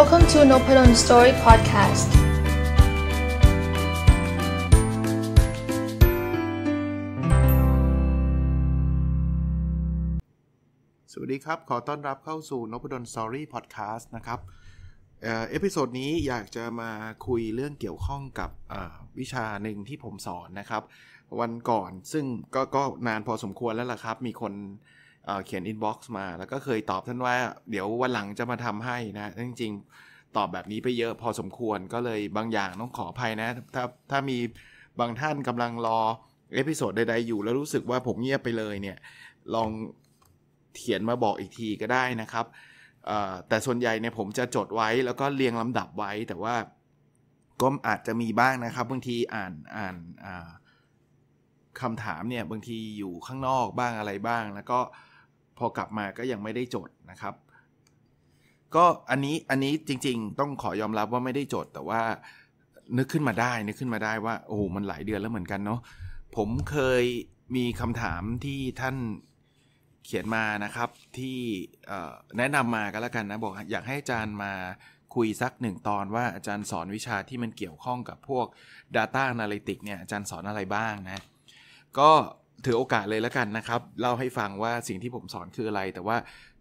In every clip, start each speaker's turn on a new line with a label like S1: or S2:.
S1: Welcome to n o p ด d o n Story Podcast สวัสดีครับ ขอต้อนรับเข้าสู่นพด o สอรี่พอดแคสต์นะครับ เอพิโซดนี้อยากจะมาคุยเรื่องเกี่ยวข้องกับวิชาหนึ่งที่ผมสอนนะครับ วันก่อนซึ่งก็กนานพอสมควรแล้วล่ะครับ มีคนเขียนอินบ็อกซ์มาแล้วก็เคยตอบท่านว่า เดี๋ยววันหลังจะมาทำให้นะ จริงๆ ตอบแบบนี้ไปเยอะพอสมควรก็เลยบางอย่างต้องขออภัยนะถ้าถ้ามีบางท่านกำลังรอ เอพิโซดใดๆ อยู่แล้วรู้สึกว่าผมเงียบไปเลยเนี่ย ลองเขียนมาบอกอีกทีก็ได้นะครับ แต่ส่วนใหญ่เนี่ยผมจะจดไว้แล้วก็เรียงลำดับไว้ แต่ว่าก็อาจจะมีบ้างนะครับ บางทีอ่านอ่านคำถามเนี่ยบางทีอยู่ข้างนอกบ้างอะไรบ้างแล้วก็พอกลับมาก็ยังไม่ได้จดนะครับ ก็อันนี้อันนี้จริงๆ ต้องขอยอมรับว่าไม่ได้จด แต่ว่า นึกขึ้นมาได้นึกขึ้นมาได้ว่าโอ้มันหลายเดือนแล้วเหมือนกันเนาะผมเคยมีคำถามที่ท่านเขียนมานะครับที่แนะนำมาก็แล้วกันนะบอกอยากให้อาจารย์มาคุยสักหนึ่งตอนว่าอาจารย์สอนวิชาที่มันเกี่ยวข้องกับพวก Data Analytics เนี่ยอาจารย์สอนอะไรบ้างนะก็ถือโอกาสเลยแล้วกันนะครับ เล่าให้ฟังว่าสิ่งที่ผมสอนคืออะไรแต่ว่า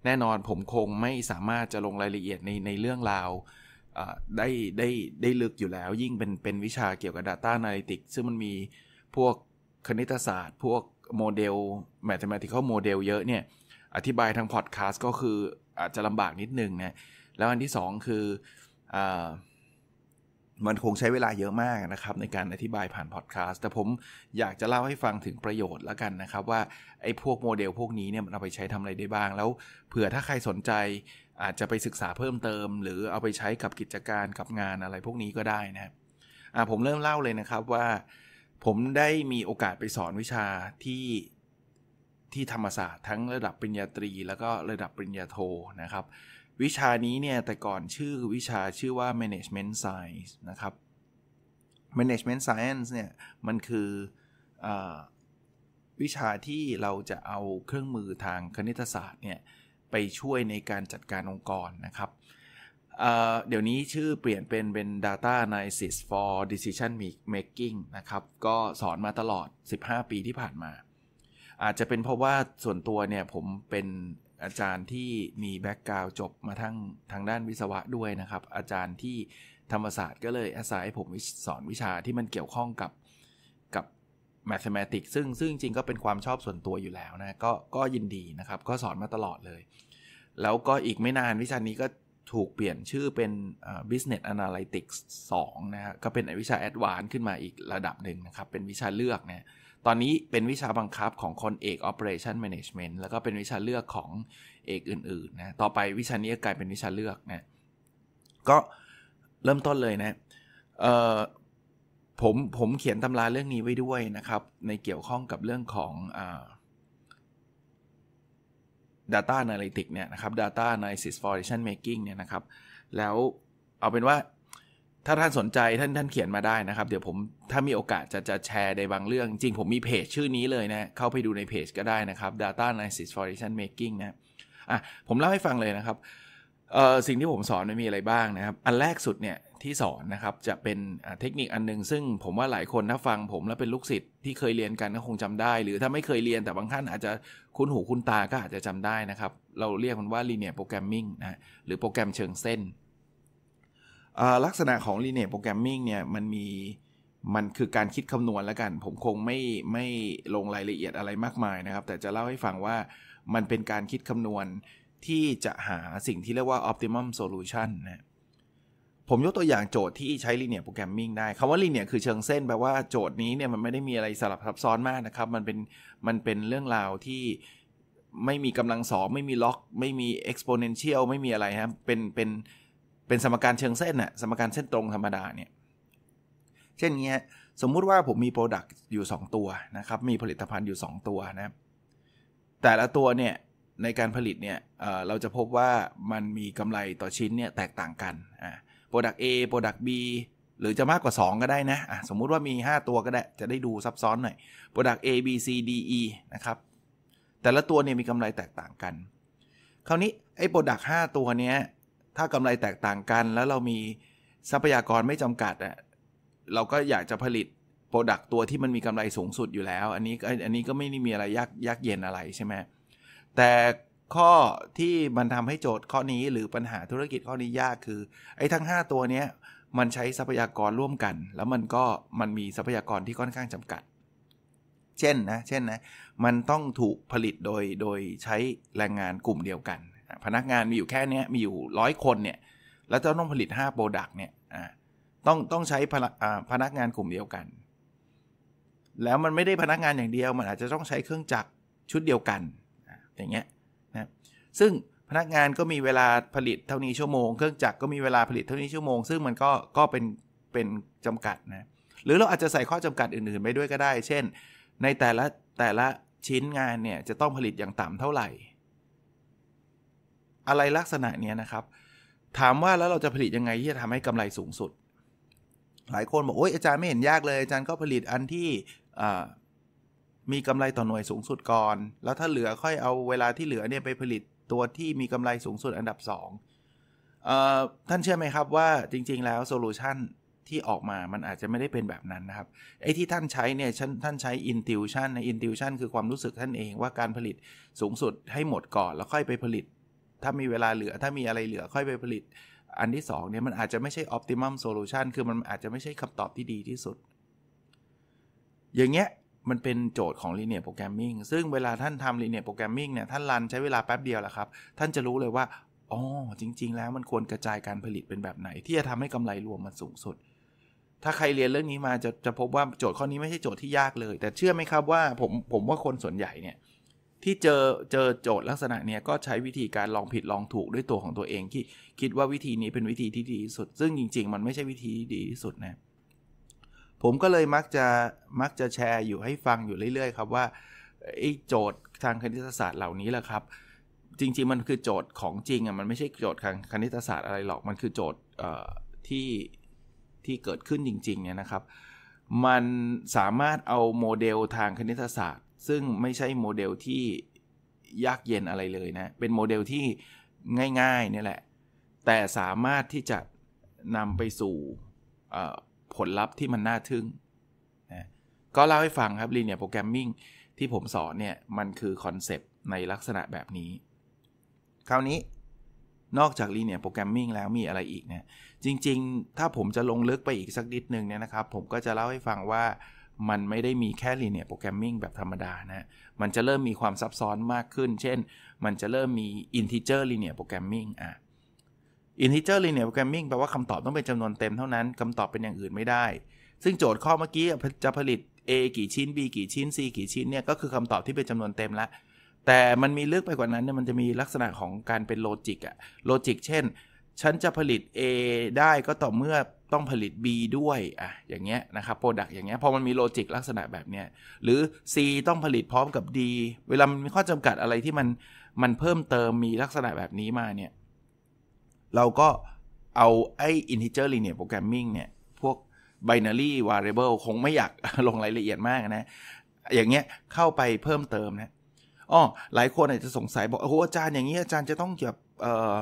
S1: แน่นอนผมคงไม่สามารถจะลงรายละเอียดในในเรื่องราวได้ได้ได้ลึกอยู่แล้วยิ่งเป็นเป็นวิชาเกี่ยวกับ Data Analytics ซึ่งมันมีพวกคณิตศาสตร์ พวกโมเดล Mathematical Model เยอะเนี่ย อธิบายทางพอดแคสต์ก็คืออาจจะลำบากนิดนึงนะแล้วอันที่ 2 คืออมันคงใช้เวลาเยอะมากนะครับ ในการอธิบายผ่านพอดแคสต์แต่ผมอยากจะเล่าให้ฟังถึงประโยชน์แล้วกันนะครับ ว่าไอ้พวกโมเดลพวกนี้เนี่ยมันเอาไปใช้ทำอะไรได้บ้าง แล้วเผื่อถ้าใครสนใจอาจจะไปศึกษาเพิ่มเติม หรือเอาไปใช้กับกิจการกับงานอะไรพวกนี้ก็ได้นะครับอ่าผมเริ่มเล่าเลยนะครับว่าผมได้มีโอกาสไปสอนวิชาที่ที่ธรรมศาสตร์ทั้งระดับปริญญาตรี แล้วก็ระดับปริญญาโทนะครับวิชานี้เนี่ย แต่ก่อนชื่อวิชาชื่อว่า management science นะครับ management science เนี่ย มันคืออวิชาที่เราจะเอาเครื่องมือทางคณิตศาสตร์เนี่ย ไปช่วยในการจัดการองค์กรนะครับเเดี๋ยวนี้ชื่อเปลี่ยนเป็นเป็น data analysis for decision making นะครับ ก็สอนมาตลอด 15 ปีที่ผ่านมา อาจจะเป็นเพราะว่าส่วนตัวเนี่ย ผมเป็นอาจารย์ที่มีแบ็กกราวจบมาทั้งทางด้านวิศวะด้วยนะครับ อาจารย์ที่ธรรมศาสตร์ก็เลยอาศัยผมสอนวิชาที่มันเกี่ยวข้องกับกับแมท h e ม a t i ซึ่งซึ่งจริงก็เป็นความชอบส่วนตัวอยู่แล้วนะก็ก็ยินดีนะครับ ก็สอนมาตลอดเลย แล้วก็อีกไม่นานวิชานี้ก็ถูกเปลี่ยนชื่อเป็น business analytics 2 นะับก็เป็นวิชา advanced ขึ้นมาอีกระดับหนึ่งนะครับ เป็นวิชาเลือกนะตอนนี้เป็นวิชาบังคับของคนเอก Operation Management แล้วก็เป็นวิชาเลือกของเอกอื่นๆนะต่อไปวิชานี้กลายเป็นวิชาเลือกนะก็เริ่มต้นเลยนะผมผมเขียนตำราเรื่องนี้ไว้ด้วยนะครับ ในเกี่ยวข้องกับเรื่องของอ Data Analytics เนี่ยนะครับ Data Analysis for Decision Making เนี่ยนะครับ แล้วเอาเป็นว่าถ้าท่านสนใจท่านท่านเขียนมาได้นะครับ เดี๋ยวผม ถ้ามีโอกาสจะจะแชร์ในบางเรื่อง จริงผมมีเพจชื่อนี้เลยนะ เข้าไปดูในเพจก็ได้นะครับ data analysis for decision making นะอ่ะผมเล่าให้ฟังเลยนะครับเอ่อสิ่งที่ผมสอนมันมีอะไรบ้างนะครับ อันแรกสุดเนี่ยที่สอนนะครับ จะเป็นเทคนิคอันนึง ซึ่งผมว่าหลายคนถ้าฟังผมแล้วเป็นลูกศิษย์ ที่เคยเรียนกันก็คงจำได้ หรือถ้าไม่เคยเรียน แต่บางท่านอาจจะคุ้นหูคุ้นตาก็อาจจะจำได้นะครับ เราเรียกมันว่า linear programming นะหรือโปรแกรมเชิงเส้นลักษณะของ linear programming เนี่ยมันมีมันคือการคิดคำนวณแล้วกัน ผมคงไม่ไม่ลงรายละเอียดอะไรมากมายนะครับ แต่จะเล่าให้ฟังว่ามันเป็นการคิดคำนวณ ที่จะหาสิ่งที่เรียกว่า optimum solution นะผมยกตัวอย่างโจทย์ที่ใช้ linear programming ได้ คำว่า linear คือเชิงเส้นแปลว่าโจทย์นี้เนี่ยมันไม่ได้มีอะไรสลับซับซ้อนมากนะครับมันเป็นมันเป็นเรื่องราวที่ไม่มีกำลังสองไม่มีล็อก ไม่มี exponential ไม่มีอะไรครับเป็นเป็นเป็นสมการเชิงเส้นน่ะสมการเส้นตรงธรรมดาเนี่ยเช่นนี้สมมุติว่าผมมีโปรดักต์อยู่ 2 ตัวนะครับ มีผลิตภัณฑ์อยู่ 2 ตัวนะแต่ละตัวเนี่ย ในการผลิตเนี่ยเราจะพบว่ามันมีกำไรต่อชิ้นเนี่ย แตกต่างกันอ่าโปรดักต์เอโปรดักต์ B หรือจะมากกว่า 2 ก็ได้นะะสมมุติว่ามี 5 ตัวก็ได้ จะได้ดูซับซ้อนหน่อย Product A B C D E นะครับ แต่ละตัวเนี่ยมีกำไรแตกต่างกัน คราวนี้ไอ้ Product 5 ตัวเนี้ยถ้ากำไรแตกต่างกันแล้วเรามีทรัพยากรไม่จำกัดอ่ะเราก็อยากจะผลิตโปรดักตัวที่มันมีกำไรสูงสุดอยู่แล้ว อันนี้อันนี้ก็ไม่ได้มีอะไรยากยากเย็นอะไรใช่ไหมแต่ข้อที่มันทำให้โจทย์ข้อนี้หรือปัญหาธุรกิจข้อนี้ยากคือไอ้ทั้ง5 ตัวเนี้ยมันใช้ทรัพยากรร่วมกัน แล้วมันก็มันมีทรัพยากรที่ค่อนข้างจำกัด เช่นนะเช่นนะมันต้องถูกผลิตโดยโดยใช้แรงงานกลุ่มเดียวกันพนักงานมีอยู่แค่นี้มีอยู่ร้อยคนเนี่ยแล้วจะต้องผลิต5 Product เนี่ยต้องต้องใช้พนักงานกลุ่มเดียวกัน แล้วมันไม่ได้พนักงานอย่างเดียวมันอาจจะต้องใช้เครื่องจักรชุดเดียวกันอย่างเงี้ยนะซึ่งพนักงานก็มีเวลาผลิตเท่านี้ชั่วโมง เครื่องจักรก็มีเวลาผลิตเท่านี้ชั่วโมง ซึ่งมันก็ก็เป็นเป็นจำกัดนะหรือเราอาจจะใส่ข้อจำกัดอื่นๆไปด้วยก็ได้ เช่น ในแต่ละแต่ละชิ้นงานเนี่ยจะต้องผลิตอย่างต่ำเท่าไหร่อะไรลักษณะเนี้ยนะครับ ถามว่าแล้วเราจะผลิตยังไงที่จะทำให้กำไรสูงสุด หลายคนบอกโอ้ยอาจารย์ไม่เห็นยากเลย อาจารย์ก็ผลิตอันที่มีกำไรต่อหน่วยสูงสุดก่อน แล้วถ้าเหลือค่อยเอาเวลาที่เหลือเนี่ยไปผลิตตัวที่มีกำไรสูงสุดอันดับ2ท่านเชื่อไหมครับว่าจริง ๆ แล้วโซลูชันที่ออกมามันอาจจะไม่ได้เป็นแบบนั้นนะครับไอ้ที่ท่านใช้เนี่ยท่านใช้ intuition ใน intuition คือความรู้สึกท่านเองว่าการผลิตสูงสุดให้หมดก่อน แล้วค่อยไปผลิตถ้ามีเวลาเหลือ ถ้ามีอะไรเหลือ ค่อยไปผลิต อันที่2เนี่ย มันอาจจะไม่ใช่ optimum solution คือมันอาจจะไม่ใช่คำตอบที่ดีที่สุด อย่างเงี้ย มันเป็นโจทย์ของ linear programming ซึ่งเวลาท่านทำ linear programming เนี่ย ท่านรันใช้เวลาแป๊บเดียวแหละครับ ท่านจะรู้เลยว่า อ๋อ จริง ๆ แล้วมันควรกระจายการผลิตเป็นแบบไหน ที่จะทำให้กำไรรวมมันสูงสุด ถ้าใครเรียนเรื่องนี้มา จะจะพบว่าโจทย์ข้อนี้ไม่ใช่โจทย์ที่ยากเลย แต่เชื่อไหมครับว่าผมผมว่าคนส่วนใหญ่เนี่ยที่เจอเจอโจทย์ลักษณะเนี้ยก็ใช้วิธีการลองผิดลองถูกด้วยตัวของตัวเอง ที่คิดว่าวิธีนี้เป็นวิธีที่ดีที่สุด ซึ่งจริง ๆ มันไม่ใช่วิธีที่ดีที่สุดนะผมก็เลยมักจะมักจะแชร์อยู่ให้ฟังอยู่เรื่อยๆครับว่าไอ้โจทย์ทางคณิตศาสตร์เหล่านี้แหละครับจริงๆมันคือโจทย์ของจริงอ่ะมันไม่ใช่โจทย์ทางคณิตศาสตร์อะไรหรอกมันคือโจทย์ที่ที่เกิดขึ้นจริงๆเนี่ยนะครับมันสามารถเอาโมเดลทางคณิตศาสตร์ซึ่งไม่ใช่โมเดลที่ยากเย็นอะไรเลยนะ เป็นโมเดลที่ง่ายๆนี่แหละ แต่สามารถที่จะนำไปสู่ผลลัพธ์ที่มันน่าทึ่งนะ ก็เล่าให้ฟังครับลีเนียโปรแกรมมิ่งที่ผมสอนเนี่ยมันคือคอนเซปต์ในลักษณะแบบนี้ คราวนี้นอกจากลีเนียโปรแกรมมิ่งแล้วมีอะไรอีกเนี่ยจริง ๆ ถ้าผมจะลงลึกไปอีกสักนิดนึงเนี่ยนะครับ ผมก็จะเล่าให้ฟังว่ามันไม่ได้มีแค่ linear programming แบบธรรมดานะ มันจะเริ่มมีความซับซ้อนมากขึ้น เช่น มันจะเริ่มมี integer linear programming อ่ะ integer linear programming แปลว่าคำตอบต้องเป็นจำนวนเต็มเท่านั้น คำตอบเป็นอย่างอื่นไม่ได้ ซึ่งโจทย์ข้อเมื่อกี้จะผลิต A กี่ชิ้น B กี่ชิ้น C กี่ชิ้นเนี่ยก็คือคำตอบที่เป็นจำนวนเต็มละแต่มันมีลึกไปกว่านั้นเนี่ย มันจะมีลักษณะของการเป็นโลจิกอะโลจิกเช่นฉันจะผลิต A ได้ก็ต่อเมื่อต้องผลิต B ด้วยอ่ะอย่างเงี้ยนะครับ โปรดักต์อย่างเงี้ย พอมันมีโลจิกลักษณะแบบเนี้ย หรือ C ต้องผลิตพร้อมกับ D เวลามันมีข้อจำกัดอะไรที่มัน มันเพิ่มเติมมีลักษณะแบบนี้มาเนี่ย เราก็เอาไอ้ integer linear programming เนี่ย พวก binary variable คงไม่อยากลงรายละเอียดมากนะ อย่างเงี้ยเข้าไปเพิ่มเติมนะอ๋อหลายคนอาจจะสงสัยบอก โอ้อาจารย์อย่างเงี้ยอาจารย์จะต้องแบบเอ่อ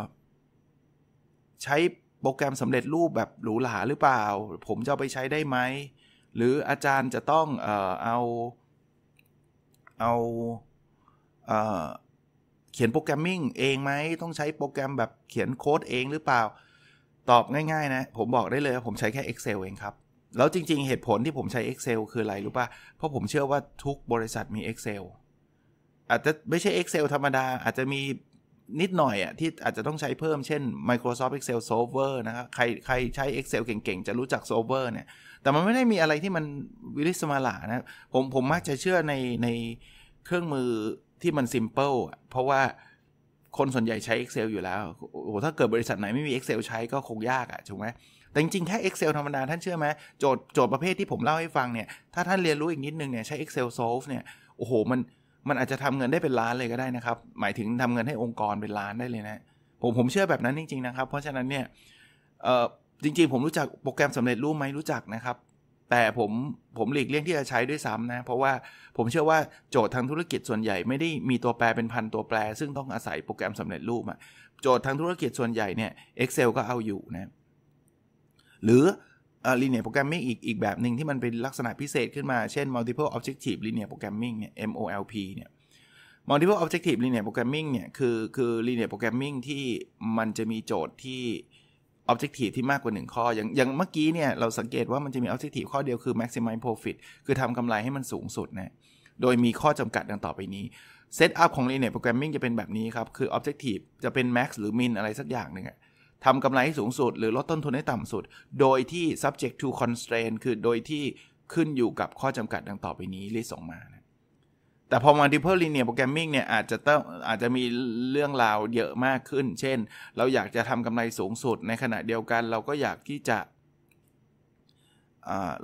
S1: ใช้โปรแกรมสำเร็จรูปแบบหรูหราหรือเปล่า ผมจะไปใช้ได้ไหมหรืออาจารย์จะต้องเอ่อเอา เอาเอ่อเขียนโปรแกรมมิ่งเองไหมต้องใช้โปรแกรมแบบเขียนโค้ดเองหรือเปล่า ตอบง่ายๆนะ ผมบอกได้เลย ผมใช้แค่ Excel เองครับ แล้วจริงๆเหตุผลที่ผมใช้ Excel คืออะไรรู้ป่ะเพราะผมเชื่อว่าทุกบริษัทมี Excel อาจจะไม่ใช่ Excel ธรรมดาอาจจะมีนิดหน่อยอ่ะ ที่อาจจะต้องใช้เพิ่มเช่น Microsoft Excel Solver นะครับใครใครใช้ Excel เก่งๆ จะรู้จัก Solver เนี่ย แต่มันไม่ได้มีอะไรที่มันวิริสมาลานะ ผมผมมักจะเชื่อในในเครื่องมือที่มัน simple เพราะว่าคนส่วนใหญ่ใช้ Excel อยู่แล้วโอ้โหถ้าเกิดบริษัทไหนไม่มี Excel ใช้ก็คงยากอะ่ะถูกไหมแต่จริงๆ แค่ Excel ธรรมดาท่านเชื่อไหมโจทย์โจทย์ประเภทที่ผมเล่าให้ฟังเนี่ยถ้าท่านเรียนรู้อีกนิดนึงเนี่ยใช้ Excel Solve เนี่ยโอ้โห มันมันอาจจะทำเงินได้เป็นล้านเลยก็ได้นะครับ หมายถึงทำเงินให้องค์กรเป็นล้านได้เลยนะ ผมผมเชื่อแบบนั้นจริง ๆนะครับ เพราะฉะนั้นเนี่ย เอ่อ จริงๆ ผมรู้จักโปรแกรมสำเร็จรูปไหมรู้จักนะครับ แต่ผมผมหลีกเลี่ยงที่จะใช้ด้วยซ้ำนะ เพราะว่าผมเชื่อว่าโจทย์ทางธุรกิจส่วนใหญ่ไม่ได้มีตัวแปรเป็นพันตัวแปร ซึ่งต้องอาศัยโปรแกรมสำเร็จรูปอะโจทย์ทางธุรกิจส่วนใหญ่เนี่ย Excel ก็เอาอยู่นะ หรือเออ่ลีเนียโปรแกรมมิ่งอีกอีกแบบหนึ่งที่มันเป็นลักษณะพิเศษขึ้นมา เช่น multiple objective linear programming เนี่ย MOLP เนี่ย multiple objective linear programming เนี่ย คือ คือ linear programming ที่มันจะมีโจทย์ที่ objective ที่มากกว่า 1 ข้อ อย่าง อย่างเมื่อกี้ เนี่ย เราสังเกตว่ามันจะมี objective ข้อเดียว คือ maximize profit คือทำกำไรให้มันสูงสุดนะโดยมีข้อจำกัดดังต่อไปนี้เซตอัพของ linear programming จะเป็นแบบนี้ครับคือ objective จะเป็น max หรือ min อะไรสักอย่างหนึ่งอะทำกำไรให้สูงสุดหรือลดต้นทุนให้ต่ำสุด โดยที่ subject to constraint คือโดยที่ขึ้นอยู่กับข้อจำกัดดังต่อไปนี้รีสส่งมานะ แต่พอ multiple linear programming เนี่ยอาจจะต้องอาจจะมีเรื่องราวเยอะมากขึ้น เช่น เราอยากจะทำกำไรสูงสุดในขณะเดียวกันเราก็อยากที่จะ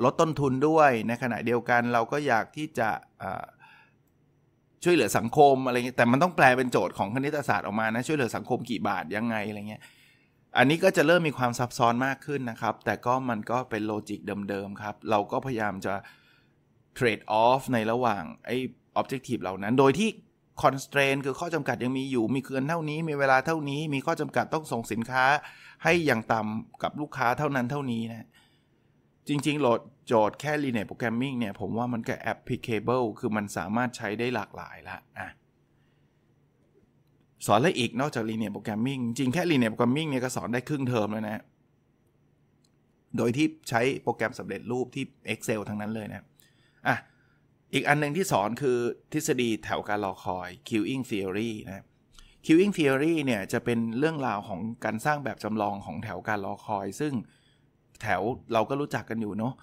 S1: ลดต้นทุนด้วยในขณะเดียวกันเราก็อยากที่จะช่วยเหลือสังคมอะไรเงี้ย แต่มันต้องแปลเป็นโจทย์ของคณิตศาสตร์ออกมานะช่วยเหลือสังคมกี่บาทยังไงอะไรเงี้ยอันนี้ก็จะเริ่มมีความซับซ้อนมากขึ้นนะครับ แต่ก็มันก็เป็นโลจิกเดิมๆครับ เราก็พยายามจะเทรดออฟในระหว่างไอ้ออบเจกตีฟเหล่านั้น โดยที่คอนสเตรนคือข้อจำกัดยังมีอยู่ มีเกินเท่านี้ มีเวลาเท่านี้ มีข้อจำกัดต้องส่งสินค้าให้อย่างต่ำกับลูกค้าเท่านั้นเท่านี้นะ จริงๆโหลดโจทย์แค่ Linear Programming เนี่ยผมว่ามันก็แอปพลิเคเบิลคือมันสามารถใช้ได้หลากหลายละอ่ะสอนอะไรอีกนอกจาก linear programming จริงแค่ linear programming เนี่ยก็สอนได้ครึ่งเทอมแล้วนะ โดยที่ใช้โปรแกรมสำเร็จรูปที่ Excel ทั้งนั้นเลยนะอ่ะอีกอันหนึ่งที่สอนคือทฤษฎีแถวการรอคอย queuing theory นะ queuing theory เนี่ย จะเป็นเรื่องราวของการสร้างแบบจำลองของแถวการรอคอย ซึ่งแถวเราก็รู้จักกันอยู่เนาะ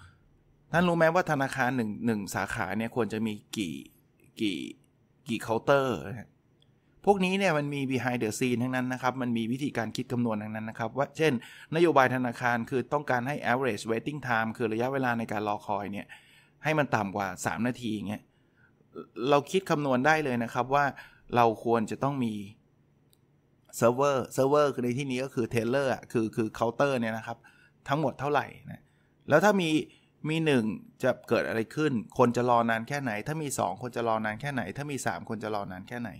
S1: ท่านรู้ไหมว่าธนาคารหนึ่งหนึ่งสาขาเนี่ย ควรจะมีกี่กี่กี่เคาน์เตอร์นะพวกนี้เนี่ยมันมี behind the scene ทั้งนั้นนะครับ มันมีวิธีการคิดคำนวณทั้งนั้นนะครับ ว่าเช่น นโยบายธนาคารคือต้องการให้ average waiting time คือระยะเวลาในการรอคอยเนี่ยให้มันต่ำกว่า 3 นาทีอย่างเงี้ยเราคิดคำนวณได้เลยนะครับ ว่าเราควรจะต้องมีเซิร์ฟเวอร์ เซิร์ฟเวอร์คือในที่นี้ก็คือเทเลอร์อะคือคือเคาน์เตอร์เนี่ยนะครับ ทั้งหมดเท่าไหร่นะแล้วถ้ามีมี 1 จะเกิดอะไรขึ้นคนจะรอนานแค่ไหน ถ้ามี 2 คนจะรอนานแค่ไหน ถ้ามี 3 คนจะรอนานแค่ไหน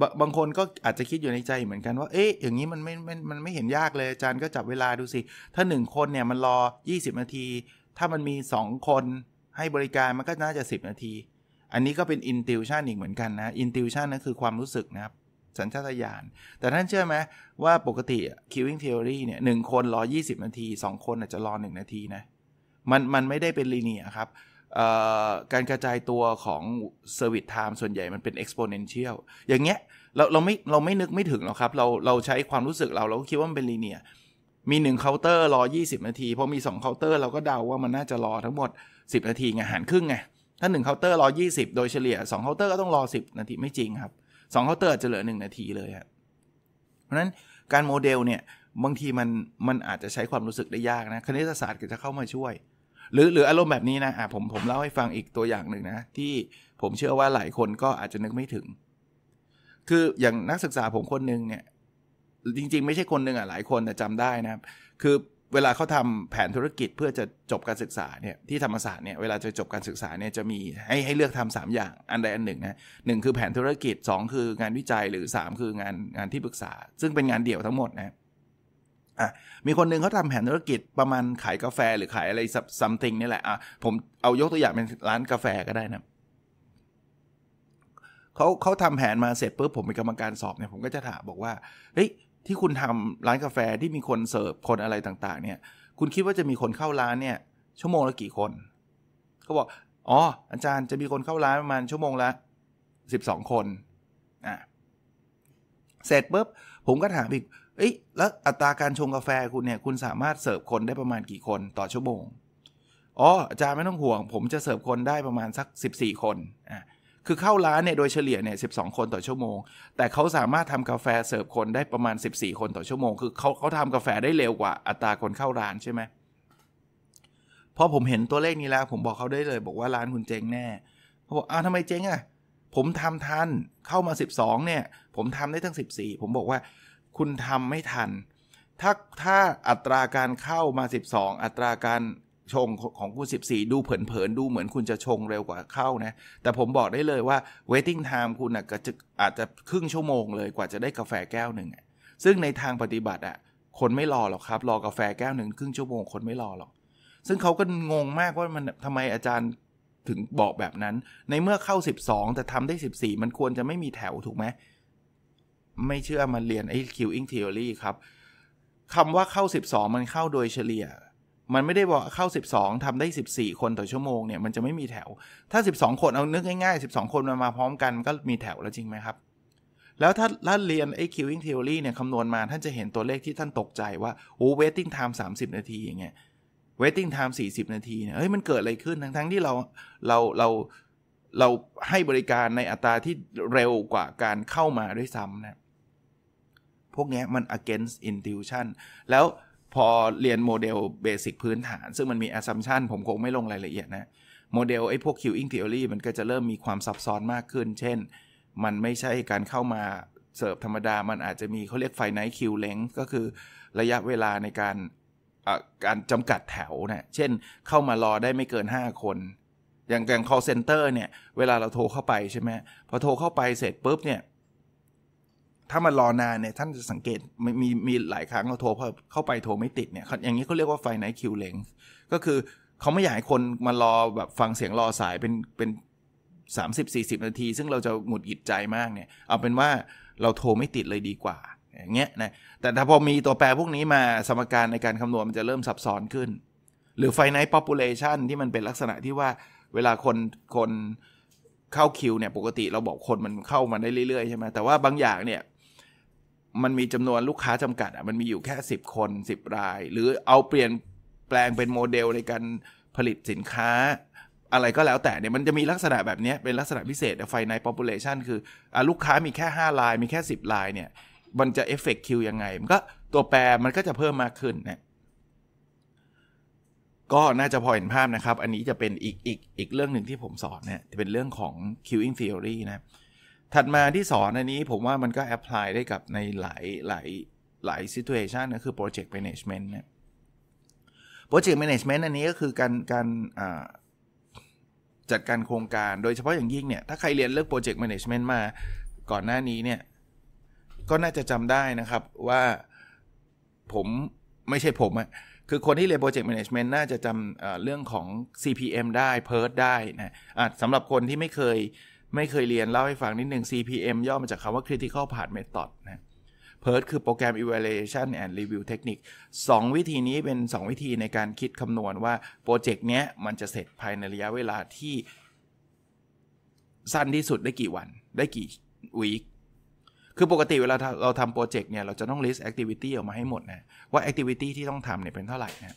S1: บบางคนก็อาจจะคิดอยู่ในใจเหมือนกันว่า เอ๊ะ อย่างนี้มันไม่ มันไม่เห็นยากเลย อาจารย์ก็จับเวลาดูสิ ถ้า 1 คนเนี่ยมันรอ 20 นาที ถ้ามันมี 2 คนให้บริการมันก็น่าจะ 10 นาที อันนี้ก็เป็น intuition อีกเหมือนกันนะ intuition นั่นคือความรู้สึกนะครับ สัญชาตญาณ แต่ท่านเชื่อไหมว่าปกติ q วิ u i n g t h e รี y เนี่ยหคนรอ20 นาที 2 คนอาจจะรอ 1 นาทีนะ มันมันไม่ได้เป็นลีเนียครับการกระจายตัวของ Service Time ส่วนใหญ่มันเป็น exponential อย่างเงี้ยเราเราไม่เราไม่นึกไม่ถึงหรอกครับเราเราใช้ความรู้สึกเราเราก็คิดว่ามันเป็นลีเนียมี1เคาน์เตอร์รอ 20 นาทีพอมี2เคาน์เตอร์เราก็เดาว่ามันน่าจะรอทั้งหมด 10 นาทีไงหารครึ่งไงถ้า1เคาน์เตอร์รอ 20 โดยเฉลี่ย2เคาน์เตอร์ก็ต้องรอ 10 นาทีไม่จริงครับ2เคาน์เตอร์จะเหลือ 1 นาทีเลยครับเพราะนั้นการโมเดลเนี่ยบางทีมันมันอาจจะใช้ความรู้สึกได้ยากนะคณิตศาสตร์ก็จะเข้ามาช่วยหรือหรืออารมณ์แบบนี้นะอ่ะผมผมเล่าให้ฟังอีกตัวอย่างหนึ่งนะ ที่ผมเชื่อว่าหลายคนก็อาจจะนึกไม่ถึง คืออย่างนักศึกษาผมคนหนึ่งเนี่ยจริงๆ ไม่ใช่คนหนึ่งอ่ะหลายคนแต่จำได้นะครับ คือเวลาเขาทำแผนธุรกิจเพื่อจะจบการศึกษาเนี่ยที่ ธรรมศาสตร์เนี่ยเวลาจะจบการศึกษาเนี่ยจะมีให้ให้เลือกทำ3อย่างอันใดอันหนึ่งนะหนึ่งคือแผนธุรกิจ 2 คืองานวิจัยหรือ3คืองานงานที่ปรึกษา ซึ่งเป็นงานเดี่ยวทั้งหมดนะอ่ะมีคนหนึ่งเขาทำแผนธุรกิจประมาณ ขายกาแฟหรือขายอะไร something นี่แหละอ่ะผมเอายกตัวอย่างเป็นร้านกาแฟก็ได้นะเขาเขาทำแผนมาเสร็จปุ๊บผมเป็นกรรมการสอบเนี่ย ผมก็จะถามบอกว่าเฮ้ยที่คุณทำร้านกาแฟที่มีคนเสิร์ฟคนอะไรต่าง ๆเนี่ย คุณคิดว่าจะมีคนเข้าร้านเนี่ย ชั่วโมงละกี่คนเขาบอกอ๋ออาจารย์จะมีคนเข้าร้านประมาณชั่วโมงละ12คนอ่ะเสร็จปุ๊บผมก็ถามอีก เอ้ยแล้วอัตราการชงกาแฟคุณเนี่ยคุณสามารถเสิร์ฟคนได้ประมาณกี่คนต่อชั่วโมง อ๋ออาจารย์ไม่ต้องห่วง ผมจะเสิร์ฟคนได้ประมาณสัก 14 คน อ่ะคือเข้าร้านเนี่ยโดยเฉลี่ยเนี่ยสิคนต่อชั่วโมง แต่เขาสามารถทำกาแฟเสิร์ฟคนได้ประมาณ 14 คนต่อชั่วโมง คือเขาเขาทำกาแฟได้เร็วกว่าอัตราคนเข้าร้านใช่ไหมพอผมเห็นตัวเลขนี้แล้ว ผมบอกเขาได้เลยบอกว่าร้านคุณเจ๊งแน่เขาบอกอ้าวทำไมเจ๊งอะ่ะผมทำทันเข้ามา 12เนี่ยผมทำได้ทั้ง 14 ผมบอกว่าคุณทำไม่ทัน ถ้าถ้าอัตราการเข้ามา 12 อัตราการชงของคุณ 14 ดูเผินๆดูเหมือนคุณจะชงเร็วกว่าเข้านะ แต่ผมบอกได้เลยว่า waiting time คุณนะจะอาจจะครึ่งชั่วโมงเลยกว่าจะได้กาแฟแก้วหนึ่งซึ่งในทางปฏิบัติอ่ะคนไม่รอหรอกครับรอกาแฟแก้วหนึ่งครึ่งชั่วโมงคนไม่รอหรอก ซึ่งเขาก็งงมากว่ามันทำไมอาจารย์ถึงบอกแบบนั้นในเมื่อเข้า 12 แต่ทำได้ 14 มันควรจะไม่มีแถวถูกไหมไม่เชื่อมันเรียนไอ้คิวอิงเท h e รีครับคำว่าเข้า 12 มันเข้าโดยเฉลี่ย มันไม่ได้บอกเข้า 12 ทำได้ 14 คนต่อชั่วโมงเนี่ยมันจะไม่มีแถว ถ้า 12 คนเอานึกง่าย ๆ 12 คนมันมาพร้อมกันก็มีแถวแล้วจริงไหมครับ แล้วถ้าท่านเรียนไอ้คิวอิงเท h e รีเนี่ยคำนวณมาท่านจะเห็นตัวเลขที่ท่านตกใจว่าโอ้เวทติ้งไทม์สานาทีอย่างเงี้ย waiting time 40 นาทีเนี่ยเฮ้ย มันเกิดอะไรขึ้น ทั้งทั้งที่เรา เรา เรา เราให้บริการในอัตราที่เร็วกว่าการเข้ามาด้วยซ้ำนะ พวกนี้มัน against intuition แล้วพอเรียนโมเดลเบสิกพื้นฐาน ซึ่งมันมี assumption ผมคงไม่ลงรายละเอียดนะ โมเดลไอ้พวก queuing theory มันก็จะเริ่มมีความซับซ้อนมากขึ้น เช่น มันไม่ใช่การเข้ามาเสิร์ฟธรรมดา มันอาจจะมีเขาเรียกไฟไนท์คิวเลงก็คือระยะเวลาในการการจำกัดแถวเนะเช่นเข้ามารอได้ไม่เกิน 5 คน อย่างอย่าง call center เนี่ย เวลาเราโทรเข้าไปใช่ไหม พอโทรเข้าไปเสร็จปุ๊บเนี่ย ถ้ามารอนานเนี่ย ท่านจะสังเกต มีมีมีหลายครั้งเราโทรเข้าไปโทรไม่ติดเนี่ย อย่างนี้เขาเรียกว่าไฟไนท์คิวเลงก็คือเขาไม่อยากให้คนมารอแบบฟังเสียงรอสายเป็นเป็นสามสิบสี่สิบนาที ซึ่งเราจะหงุดหงิดใจมากเนี่ย เอาเป็นว่าเราโทรไม่ติดเลยดีกว่าอย่างเงี้ยนะ แต่ถ้าพอมีตัวแปรพวกนี้มาสมการในการคำนวณมันจะเริ่มซับซ้อนขึ้น หรือ finite population ที่มันเป็นลักษณะที่ว่าเวลาคนคนเข้าคิวเนี่ยปกติเราบอกคนมันเข้ามาได้เรื่อยๆใช่ไหม แต่ว่าบางอย่างเนี่ยมันมีจำนวนลูกค้าจำกัดอ่ะมันมีอยู่แค่ 10 คน 10ราย หรือเอาเปลี่ยนแปลงเป็นโมเดลในการผลิตสินค้า อะไรก็แล้วแต่เนี่ยมันจะมีลักษณะแบบนี้เป็นลักษณะพิเศษไฟใน population คืออลูกค้ามีแค่5้ายมีแค่ 10รายเนี่ยมันจะเอฟเฟกคิวยังไง มันก็ตัวแปรมันก็จะเพิ่มมากขึ้นนะก็น่าจะพอเห็นภาพนะครับ อันนี้จะเป็นอีก อีก อีก เรื่องหนึ่งที่ผมสอนเนี่ยจะเป็นเรื่องของ queuing theory นะ ถัดมาที่สอนอันนี้ผมว่ามันก็แอพพลายได้กับในหลายหลายหลายซิทูเอชันนะคือ project management นะ project management อันนี้ก็คือการการจัดการโครงการโดยเฉพาะอย่างยิ่งเนี่ยถ้าใครเรียนเรื่อง project management มาก่อนหน้านี้เนี่ยก็ น่าจะ จำ ได้ นะ ครับ ว่าผมไม่ใช่ผมอะคือคนที่ เรียนโปรเจกต์แมจเมนต์น่าจะจำเรื่องของ CPM ได้ PERT ได้นะะสำหรับคนที่ไม่เคยไม่เคยเรียน เล่า ให้ ฟังนิดหนึ่ง CPM ย่อ มา จากคำว่า Critical Path Method นะ PERT คือโปรแกรม Evaluation and Review Technique 2วิธีนี้เป็น 2 วิธีในการคิดคำนวณว่าโปรเจกต์เนี้ยมันจะเสร็จภายในระยะเวลาที่ สั้นที่สุดได้กี่วันได้กี่วีคคือปกติเวลาเราทำโปรเจกต์เนี่ยเราจะต้อง list activity ออกมาให้หมดนะว่า activity ที่ต้องทำเนี่ยเป็นเท่าไหร่นะ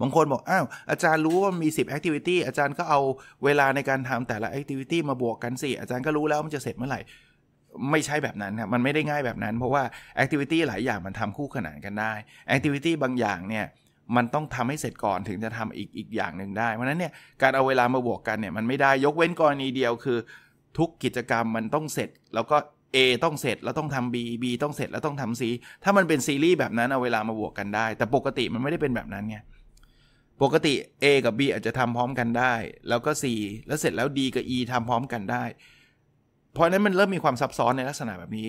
S1: บางคนบอกอ้าว อาจารย์รู้ว่ามี 10 activity อาจารย์ก็เอาเวลาในการทำแต่ละ activity มาบวกกันสิ อาจารย์ก็รู้แล้วมันจะเสร็จเมื่อไหร่ ไม่ใช่แบบนั้นนะมันไม่ได้ง่ายแบบนั้น เพราะว่า activity หลายอย่างมันทำคู่ขนานกันได้ activity บางอย่างเนี่ยมันต้องทำให้เสร็จก่อนถึงจะทำอีกอีกอย่างหนึ่งได้เพราะนั้นเนี่ยการเอาเวลามาบวกกันเนี่ยมัน ไม่ได้ยกเว้นกรณีเดียว คือ ทุกกิจกรรมมันต้องเสร็จแล้วก็ A ต้องเสร็จแล้วต้องทำ B B ต้องเสร็จแล้วต้องทำ C ถ้ามันเป็น ซีรีส์แบบนั้นเอาเวลามาบวกกันได้ แต่ปกติมันไม่ได้เป็นแบบนั้นไงปกติ A กับ B อาจจะทำพร้อมกันได้ แล้วก็ C แล้วเสร็จแล้ว D กับ E ทำพร้อมกันได้เพราะนั้นมันเริ่มมีความซับซ้อนในลักษณะแบบนี้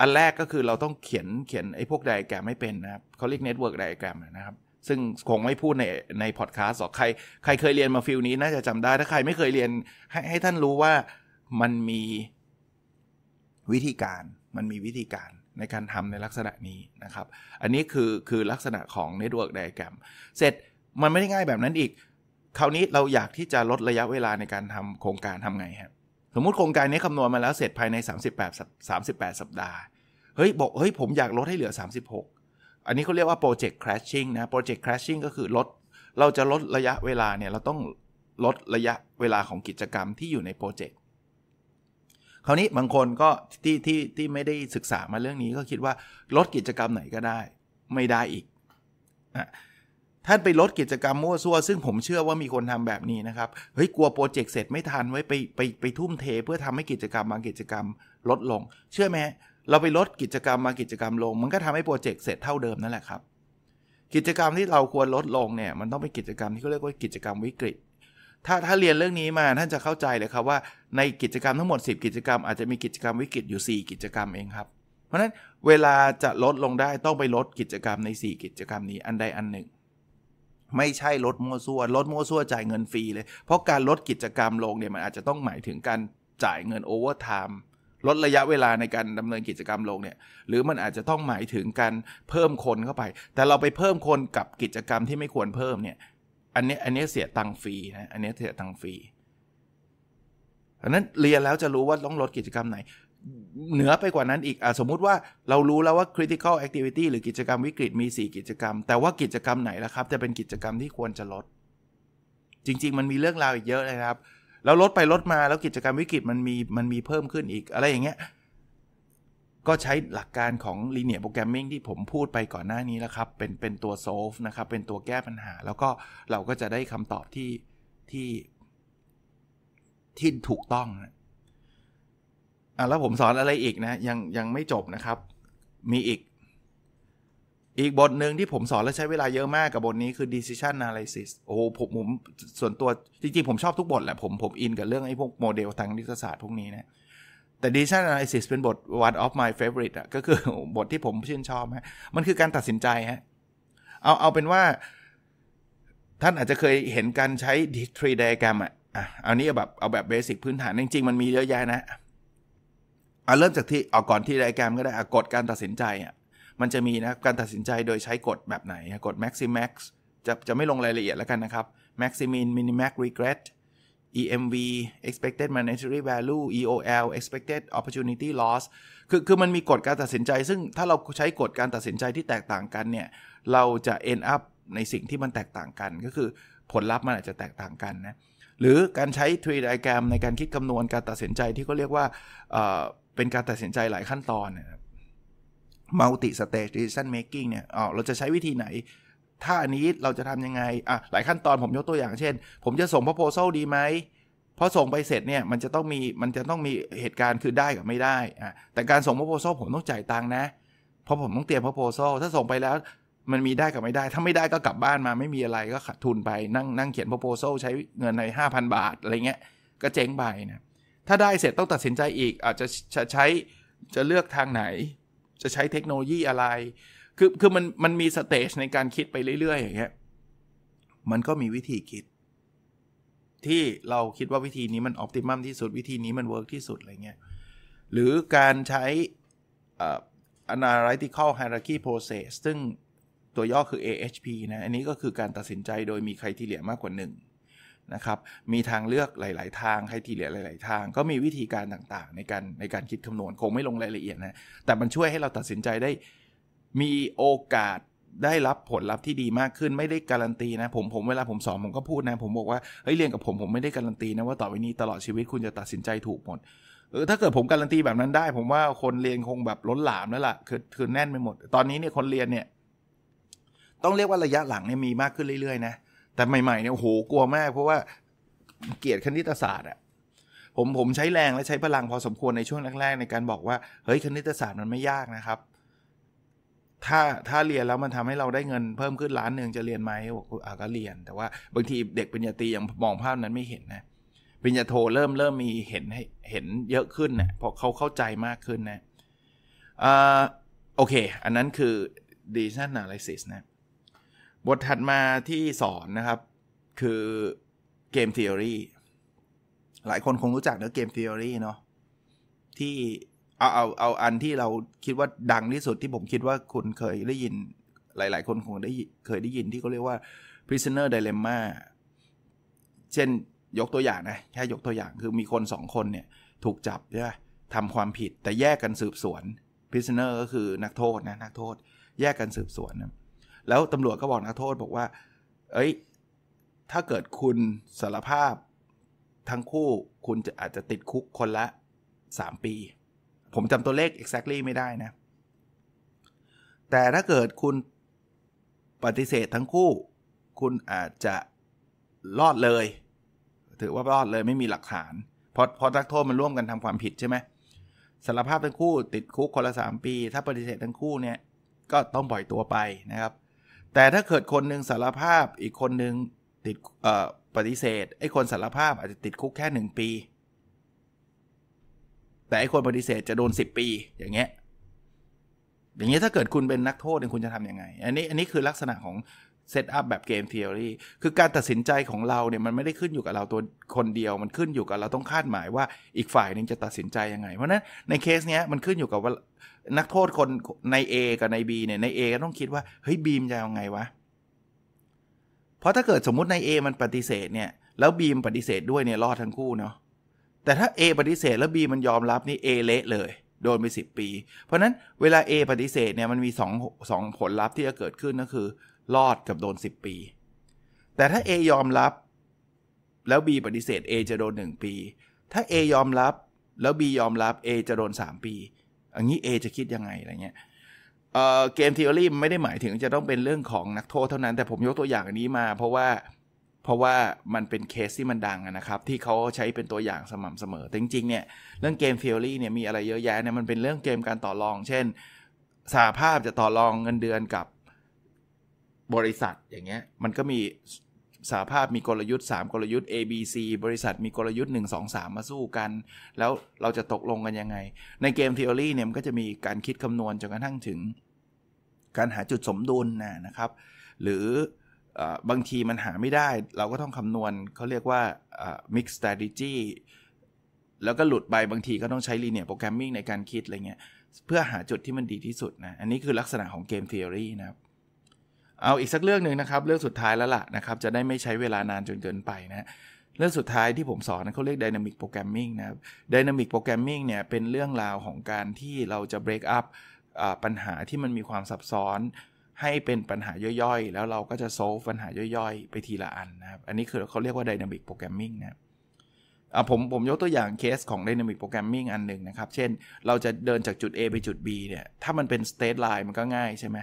S1: อันแรกก็คือเราต้องเขียนเขียนไอ้พวกไดอแกรมไม่เป็นนะครับเขาเรียกเน็ตเวิร์กไดอแกรมนะครับ ซึ่งคงไม่พูดในในพอดคาสต์หรอกใครใครเคยเรียนมาฟิลนี้น่าจะจำได้ ถ้าใครไม่เคยเรียนให้ให้ท่านรู้ว่ามันมีวิธีการมันมีวิธีการในการทำในลักษณะนี้นะครับ อันนี้คือคือลักษณะของ Network Diagram เสร็จมันไม่ได้ง่ายแบบนั้นอีก คราวนี้เราอยากที่จะลดระยะเวลาในการทำโครงการทำไงฮะสมมติโครงการนี้คำนวณมาแล้วเสร็จภายใน 38 38สัปดาห์เฮ้ยบอกเฮ้ยผมอยากลดให้เหลือ 36 อันนี้เขาเรียกว่าโปรเจกต์ crashing นะโปรเจกต์ crashing ก็คือลดเราจะลดระยะเวลาเนี่ยเราต้องลดระยะเวลาของกิจกรรมที่อยู่ในโปรเจกต์คราวนี้บางคนก็ที่ที่ที่ไม่ได้ศึกษามาเรื่องนี้ก็คิดว่าลดกิจกรรมไหนก็ได้ ไม่ได้อีกนะท่านไปลดกิจกรรมมั่วซั่วซึ่งผมเชื่อว่ามีคนทำแบบนี้นะครับ เฮ้ยกลัวโปรเจกต์เสร็จไม่ทันไว้ไปไปไปทุ่มเท เพื่อทำให้กิจกรรมบางกิจกรรมลดลง เชื่อไหมเราไปลดกิจกรรมมากิจกรรมลง มันก็ทำให้โปรเจกต์เสร็จเท่าเดิมนั่นแหละครับ กิจกรรมที่เราควรลดลงเนี่ยมันต้องเป็นกิจกรรมที่เขาเรียกว่ากิจกรรมวิกฤตถ้าถ้าเรียนเรื่องนี้มาท่านจะเข้าใจเลยครับว่า ในกิจกรรมทั้งหมด 10 กิจกรรมอาจจะมีกิจกรรมวิกฤตอยู่ 4 กิจกรรมเองครับเพราะฉะนั้นเวลาจะลดลงได้ต้องไปลดกิจกรรมใน 4 กิจกรรมนี้ อันใดอันหนึ่ง ไม่ใช่ลดมั่วซั่วลดมั่วซั่วจ่ายเงินฟรีเลย เพราะการลดกิจกรรมลงเนี่ยมันอาจจะต้องหมายถึงการจ่ายเงินโอเวอร์ไทม์ลดระยะเวลาในการดำเนินกิจกรรมลงเนี่ยหรือมันอาจจะต้องหมายถึงการเพิ่มคนเข้าไป แต่เราไปเพิ่มคนกับกิจกรรม ที่ไม่ควรเพิ่มเนี่ยอันนี้อันนี้เสียตังค์ฟรีนะอันนี้เสียตังค์ฟรีอันนั้นเรียนแล้วจะรู้ว่าต้องลดกิจกรรมไหน เหนือไปกว่านั้นอีกอสมมุติว่าเรารู้แล้วว่า critical activity หรือกิจกรรมวิกฤตมี4กิจกรรม แต่ว่ากิจกรรมไหนล่ะครับ จะเป็นกิจกรรมที่ควรจะลด จริงๆมันมีเรื่องราวอีกเยอะเลยครับแล้วลดไปลดมาแล้วกิจกรรมวิกฤตมันมีมันมีเพิ่มขึ้นอีก อะไรอย่างเงี้ยก็ใช้หลักการของ linear programming ที่ผมพูดไปก่อนหน้านี้แล้วครับเป็นเป็นตัว solve นะครับ เป็นตัวแก้ปัญหา แล้วก็เราก็จะได้คำตอบที่ ที่ที่ถูกต้องอ่ะแล้วผมสอนอะไรอีกนะ ยังยังไม่จบนะครับ มีอีก อีกบทหนึ่งที่ผมสอนและใช้เวลาเยอะมากกับบทนี้คือ decision analysis โอ้ผมผมส่วนตัว จริงๆ ผมชอบทุกบทแหละผมผมอินกับเรื่องไอ้พวกโมเดลทางนิตศาสตร์พวกนี้นะแต่ decision analysis เป็นบท one of my favorite อ่ะก็คือบทที่ผมชื่นชอบฮะมันคือการตัดสินใจฮะเอาเอาเป็นว่า ท่านอาจจะเคยเห็นการใช้ tree diagram อ่ะเอานี้แบบเอาแบบเบสิกพื้นฐาน จริงๆมันมีเยอะแยะนะเอาเริ่มจากที่เอาก่อนที่ไดแกรมก็ได้กฎการตัดสินใจอ่ะมันจะมีนะการตัดสินใจโดยใช้กฎแบบไหนกฎ maximax จะจะไม่ลงรายละเอียดแล้วกันนะครับ maximin minimax regret EMV expected monetary value EOL expected opportunity loss คือคือมันมีกฎการตัดสินใจ ซึ่งถ้าเราใช้กฎการตัดสินใจที่แตกต่างกันเนี่ย เราจะ end up ในสิ่งที่มันแตกต่างกัน ก็คือผลลัพธ์มันอาจจะแตกต่างกันนะ หรือการใช้ tree diagram ในการคิดคำนวณการตัดสินใจที่เขาเรียกว่าเเป็นการตัดสินใจหลายขั้นตอนเนี่ยั multi stage decision making เนี่ยเราจะใช้วิธีไหนถ้าอันนี้เราจะทํำยังไง อ่ะหลายขั้นตอนผมยกตัวอย่างเช่น ผมจะส่งพระโพสต์ดีไหมพอส่งไปเสร็จเนี่ยมันจะต้องมีมันจะต้องมีเหตุการณ์คือได้กับไม่ได้อ่ะแต่การส่งพระโพสต์ผมต้องจ่ายตังค์นะ เพราะผมต้องเตรียมพระโพสต์ถ้าส่งไปแล้วมันมีได้กับไม่ได้ ถ้าไม่ได้ก็กลับบ้านมาไม่มีอะไรก็ขาดทุนไปนั่งนั่งเขียนพระโพสต์ใช้เงินใน 5,000 บาท อะไรเงี้ยก็เจ๊งไปนะถ้าได้เสร็จต้องตัดสินใจอีก อาจจะจะใช้จะเลือกทางไหน จะใช้เทคโนโลยีอะไรคือคือมันมันมีสเตจในการคิดไปเรื่อย ๆ อย่างเงี้ยมันก็มีวิธีคิด ที่เราคิดว่าวิธีนี้มันออพติมัมที่สุดวิธีนี้มันเวิร์กที่สุดอะไรเงี้ยหรือการใช้ analytical hierarchy process ซึ่งตัวย่อคือ AHP นะ อันนี้ก็คือการตัดสินใจโดยมีใครที่เหลือมากกว่า1นะครับ มีทางเลือกหลาย ๆ ทางใครที่เหลือหลาย ๆทาง ก็มีวิธีการต่างๆ ในการในการคิดคำนวณคงไม่ลงรายละเอียดนะแต่มันช่วยให้เราตัดสินใจได้มีโอกาสได้รับผลลัพธ์ที่ดีมากขึ้นไม่ได้การันตีนะ ผมผมเวลาผมสอนผมก็พูดนะ ผมบอกว่าเฮ้ยเรียนกับผมผมไม่ได้การันตีนะว่าต่อไปนี้ตลอดชีวิตคุณจะตัดสินใจถูกหมดเออถ้าเกิดผมการันตีแบบนั้นได้ ผมว่าคนเรียนคงแบบล้นหลามแล้วล่ะคือคือแน่นไปหมด ตอนนี้เนี่ยคนเรียนเนี่ย ต้องเรียกว่าระยะหลังเนี่ยมีมากขึ้นเรื่อยๆ นะ แต่ใหม่ๆเนี่ยโหกลัวมากเพราะว่า เกียรติคณิตศาสตร์อะผมผมใช้แรงและใช้พลังพอสมควรในช่วงแรกๆในการบอกว่าเฮ้ยคณิตศาสตร์มันไม่ยากนะครับถ้าถ้าเรียนแล้วมันทำให้เราได้เงินเพิ่มขึ้นล้านหนึ่งจะเรียนไหมบอกอ่าก็เรียน แต่ว่า บางทีเด็กปัญญาตรียังมองภาพนั้นไม่เห็นนะปัญญาโทเริ่มเริ่มมีเห็นให้เห็นเยอะขึ้นนะเพราะเขาเข้าใจมากขึ้นนะอ่าโอเค อันนั้นคือ decision analysis นะ บทถัดมาที่สอนนะครับ คือเกม theory หลายคนคงรู้จักเนื้อเกม theory เนาะที่เอาเอาเอาอันที่เราคิดว่าดังที่สุดที่ผมคิดว่าคุณเคยได้ยิน หลาย ๆ คนคงได้เคยได้ยินที่เขาเรียกว่า prisoner dilemma เช่นยกตัวอย่างนะ แค่ยกตัวอย่างคือมีคน 2 คนเนี่ย ถูกจับใช่ไหมทำความผิดแต่แยกกันสืบสวน prisoner ก็คือนักโทษนะ นักโทษ แยกกันสืบสวนนะแล้วตำรวจก็บอกนักโทษบอกว่า เอ้ย ถ้าเกิดคุณสารภาพทั้งคู่คุณจะอาจจะติดคุกคนละ3ปีผมจำตัวเลข exactly ไม่ได้นะ แต่ถ้าเกิดคุณปฏิเสธทั้งคู่ คุณอาจจะรอดเลย ถือว่ารอดเลยไม่มีหลักฐานเพราะเพราะนักโทษมันร่วมกันทำความผิดใช่ไหมสารภาพทั้งคู่ติดคุกคนละ 3 ปี ถ้าปฏิเสธทั้งคู่เนี่ย ก็ต้องปล่อยตัวไปนะครับ แต่ถ้าเกิดคนหนึ่งสารภาพอีกคนหนึ่งติดปฏิเสธไอ้คนสารภาพอาจจะติดคุกแค่ 1 ปีแต่ไอ้คนปฏิเสธจะโดน 10 ปี อย่างเงี้ยอย่างเงี้ยถ้าเกิดคุณเป็นนักโทษเนี่ยคุณจะทำยังไงอันนี้อันนี้คือลักษณะของเซตอัพแบบเกมเทโอรีคือการตัดสินใจของเราเนี่ยมันไม่ได้ขึ้นอยู่กับเราตัวคนเดียว มันขึ้นอยู่กับเราต้องคาดหมายว่าอีกฝ่ายหนึ่งจะตัดสินใจยังไงเพราะนั้นในเคสเนี้ยมันขึ้นอยู่กับว่านักโทษคนใน A กับใน B เนี่ยใน A ก็ต้องคิดว่าเฮ้ยบีมจะยังไงวะเพราะถ้าเกิดสมมติใน A มันปฏิเสธเนี่ยแล้วบีมปฏิเสธด้วยเนี่ยรอดทั้งคู่เนาะแต่ถ้า A ปฏิเสธแล้ว B มันยอมรับนี่ A เละเลยโดนไป 10 ปี เพราะนั้นเวลา A ปฏิเสธเนี่ยมันมี2 2ผลลัพธ์ที่จะเกิดขึ้นก็คือรอดกับโดน 10 ปี แต่ถ้า A ยอมรับ แล้ว B ปฏิเสธ A จะโดน 1 ปี ถ้า A ยอมรับแล้ว B ยอมรับ A จะโดน 3 ปี อันนี้ A จะคิดยังไงอะไรเงี้ยเกมทีโอรีไม่ได้หมายถึงจะต้องเป็นเรื่องของนักโทษเท่านั้น แต่ผมยกตัวอย่างอันนี้มา เพราะว่าเพราะว่ามันเป็นเคสที่มันดังนะครับ ที่เขาใช้เป็นตัวอย่างสม่ำเสมอแต่จริงๆเนี่ยเรื่องเกมเทอรี่เนี่ยมีอะไรเยอะแยะเนี่ยมันเป็นเรื่องเกมการต่อรองเช่นสาภาพจะต่อรองเงินเดือนกับบริษัทอย่างเงี้ยมันก็มีสาภาพมีกลยุทธ์ 3 กลยุทธ์ A B C บริษัทมีกลยุทธ์1 2 3มาสู้กัน แล้วเราจะตกลงกันยังไง ในเกมเทโอรีเนี่ยมันก็จะมีการคิดคำนวณจนกระทั่งถึงการหาจุดสมดุลนนะครับ หรือบางทีมันหาไม่ได้ เราก็ต้องคำนวณเขาเรียกว่า mix strategy แล้วก็หลุดไปบางทีก็ต้องใช้ linear programming ในการคิดอะไรเงี้ยเพื่อหาจุดที่มันดีที่สุดนะอันนี้คือลักษณะของเกม theory นะครับเอาอีกสักเรื่องหนึ่งนะครับเรื่องสุดท้ายแล้วล่ะนะครับจะได้ไม่ใช้เวลานานจนเกินไปนะเรื่องสุดท้ายที่ผมสอนเขาเรียก Dynamic Programming นะครับ Dynamic Programming เนี่ยเป็นเรื่องราวของการที่เราจะ break up ปัญหาที่มันมีความซับซ้อนให้เป็นปัญหาย่อยๆ แล้วเราก็จะโซฟปัญหาย่อยๆ ไปทีละอันนะครับ อันนี้คือเขาเรียกว่า Dynamic Programming นะครับผมผมยกตัวอย่างเคสของ Dynamic Programming อันหนึ่งนะครับ เช่น เราจะเดินจากจุด A ไปจุด B เนี่ย ถ้ามันเป็น state line มันก็ง่ายใช่ไหม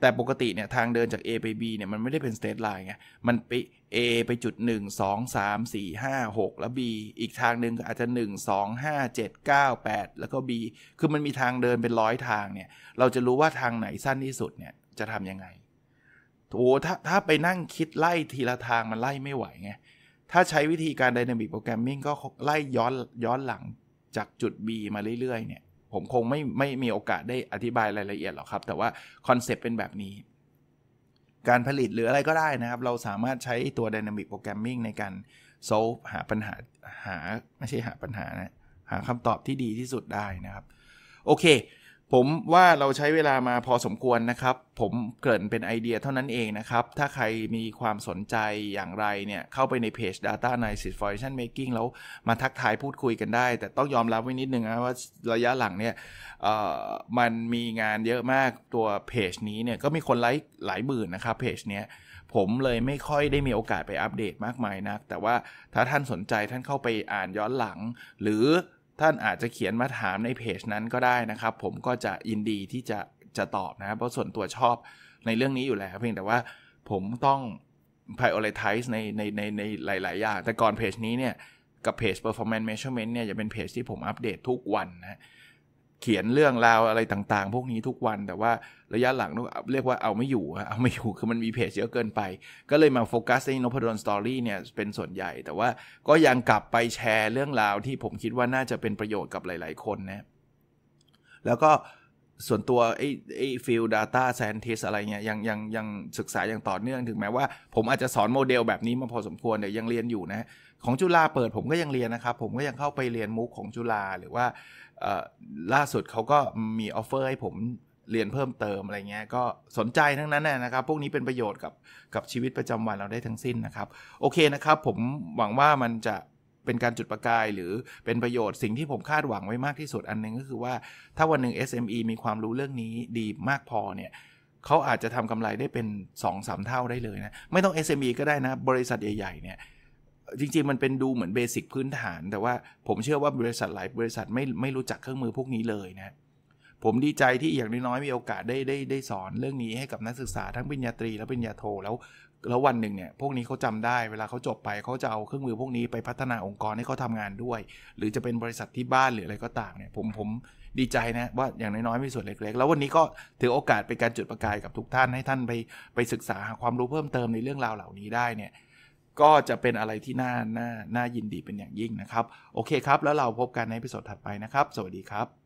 S1: แต่ปกติเนี่ยทางเดินจาก A ไป B เนี่ย มันไม่ได้เป็น state line ไง มันไป A ไปจุด1 2 3 4 5 6 แล้ว B อีกทางหนึ่งอาจจะ1 2 5 7 9 8 แล้วก็ B คือมันมีทางเดินเป็นร้อยทางเนี่ย เราจะรู้ว่าทางไหนสั้นที่สุดเนี่ยจะทํำยัง ไงโอ้ถ้าถ้าไปนั่งคิดไล่ทีละทางมันไล่ไม่ไหว ไง ถ้าใช้วิธีการ Dynamic Programming ก็ไล่ย้อนย้อนหลังจากจุด B มาเรื่อยๆ เนี่ย ผมคงไม่ไม่มีโอกาสได้อธิบายรายละเอียด หรอก ครับ แต่ว่าคอนเซปต์เป็นแบบนี้ การผลิตหรืออะไรก็ได้นะครับ เราสามารถใช้ตัว Dynamic Programming ในการโซฟหาปัญหาหาไม่ใช่หาปัญหานะ หาคำตอบที่ดีที่สุดได้นะครับ โอเคผมว่าเราใช้เวลามาพอสมควรนะครับ ผมเกิดเป็นไอเดียเท่านั้นเองนะครับ ถ้าใครมีความสนใจอย่างไรเนี่ย เข้าไปในเพจ Data Analysis for Action Making แล้วมาทักทายพูดคุยกันได้ แต่ต้องยอมรับไว้นิดนึงนะว่าระยะหลังเนี่ยมันมีงานเยอะมากตัวเพจนี้เนี่ยก็มีคนไลค์หลายหมื่นนะครับเพจเนี้ยผมเลยไม่ค่อยได้มีโอกาสไปอัปเดตมากมายนักแต่ว่าถ้าท่านสนใจท่านเข้าไปอ่านย้อนหลังหรือท่านอาจจะเขียนมาถามในเพจนั้นก็ได้นะครับ ผมก็จะยินดีที่จะจะตอบนะเพราะส่วนตัวชอบในเรื่องนี้อยู่แล้วเพียงแต่ว่าผมต้อง prioritize ในในในในหลายๆ อย่าง แต่ก่อนเพจนี้เนี่ยกับเพจ performance measurement เนี่ยจะเป็นเพจที่ผมอัปเดตทุกวันนะเขียนเรื่องราวอะไรต่างๆ พวกนี้ทุกวันแต่ว่าระยะหลังเรียกว่าเอาไม่อยู่เอาไม่อยู่คือมันมีเพจเยอะเกินไป ก็เลยมาโฟกัสในนพดลสตอรี่เนี่ยเป็นส่วนใหญ่ แต่ว่าก็ยังกลับไปแชร์เรื่องราวที่ผมคิดว่าน่าจะเป็นประโยชน์กับหลาย ๆ คนนะแล้วก็ส่วนตัวไอ้ไอ้ฟิลดัต้าแซนเทสอะไรเงี้ยยังยังยังศึกษาอย่างต่อเนื่องถึงแม้ว่า ผมอาจจะสอนโมเดลแบบนี้มาพอสมควรแต่ยังเรียนอยู่นะของจุฬาเปิดผมก็ยังเรียนนะครับผมก็ยังเข้าไปเรียนมุกของจุฬาหรือว่าล่าสุดเขาก็มีออฟเฟอร์ให้ผมเรียนเพิ่มเติมอะไรเงี้ย ก็สนใจทั้งนั้นนะครับ พวกนี้เป็นประโยชน์กับ กับชีวิตประจำวันเราได้ทั้งสิ้นนะครับ โอเคนะครับ ผมหวังว่ามันจะเป็นการจุดประกายหรือเป็นประโยชน์สิ่งที่ผมคาดหวังไว้มากที่สุดอันนึง ก็คือว่า ถ้าวันหนึ่ง SME มีความรู้เรื่องนี้ดีมากพอเนี่ยเขาอาจจะทำกำไรได้เป็น 2-3 เท่าได้เลยนะไม่ต้อง SME ก็ได้นะ บริษัทใหญ่ๆเนี่ยจริงๆ มันเป็นดูเหมือนเบสิกพื้นฐานแต่ว่าผมเชื่อว่าบริษัทหลายบริษัทไม่ไม่รู้จักเครื่องมือพวกนี้เลยนะผมดีใจที่อย่างน้อยๆมีโอกาสได้ได้ได้สอนเรื่องนี้ให้กับนักศึกษาทั้งปริญญาตรีและปริญญาโทแล้วแล้ววันหนึ่งเนี่ยพวกนี้เขาจำได้เวลาเขาจบไปเขาจะเอาเครื่องมือพวกนี้ไปพัฒนาองค์กรให้เขาทางานด้วย หรือจะเป็นบริษัทที่บ้านหรืออะไรก็ตามเนี่ยผมผมดีใจนะว่าอย่างน้อยๆมีส่วนเล็กๆ แล้ววันนี้ก็ถือโอกาสเป็นการจุดประกายกับทุกท่านให้ท่านไปไปศึกษาหาความรู้เพิ่มเติมในเรื่องราวเหล่านี้ได้เนี่ยก็จะเป็นอะไรที่น่า น่า น่ายินดีเป็นอย่างยิ่งนะครับ โอเคครับ แล้วเราพบกันในพิสดถัดไปนะครับ สวัสดีครับ